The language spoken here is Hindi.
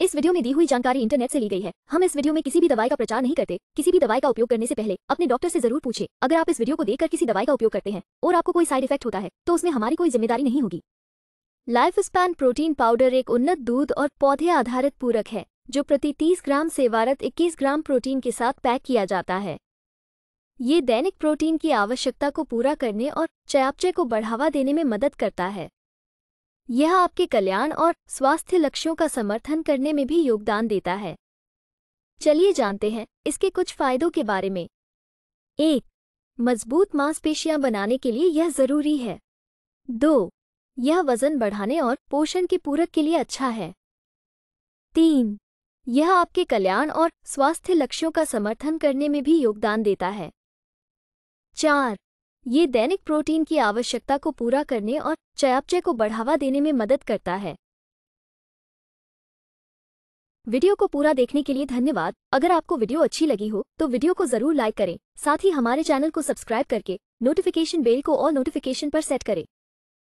इस वीडियो में दी हुई जानकारी इंटरनेट से ली गई है हम इस वीडियो में किसी भी दवाई का प्रचार नहीं करते किसी भी दवाई का उपयोग करने से पहले अपने डॉक्टर से जरूर पूछे अगर आप इस वीडियो को देखकर किसी दवाई का उपयोग करते हैं और आपको कोई साइड इफेक्ट होता है तो उसमें हमारी कोई जिम्मेदारी नहीं होगी लाइफ स्पैन प्रोटीन पाउडर एक उन्नत दूध और पौधे आधारित पूरक है जो प्रति तीस ग्राम से वारत इक्कीस ग्राम प्रोटीन के साथ पैक किया जाता है ये दैनिक प्रोटीन की आवश्यकता को पूरा करने और चयापचय को बढ़ावा देने में मदद करता है यह आपके कल्याण और स्वास्थ्य लक्ष्यों का समर्थन करने में भी योगदान देता है चलिए जानते हैं इसके कुछ फायदों के बारे में एक मजबूत मांसपेशियां बनाने के लिए यह जरूरी है दो यह वजन बढ़ाने और पोषण के पूरक के लिए अच्छा है तीन यह आपके कल्याण और स्वास्थ्य लक्ष्यों का समर्थन करने में भी योगदान देता है चार ये दैनिक प्रोटीन की आवश्यकता को पूरा करने और चयापचय को बढ़ावा देने में मदद करता है वीडियो को पूरा देखने के लिए धन्यवाद अगर आपको वीडियो अच्छी लगी हो तो वीडियो को जरूर लाइक करें साथ ही हमारे चैनल को सब्सक्राइब करके नोटिफिकेशन बेल को और नोटिफिकेशन पर सेट करें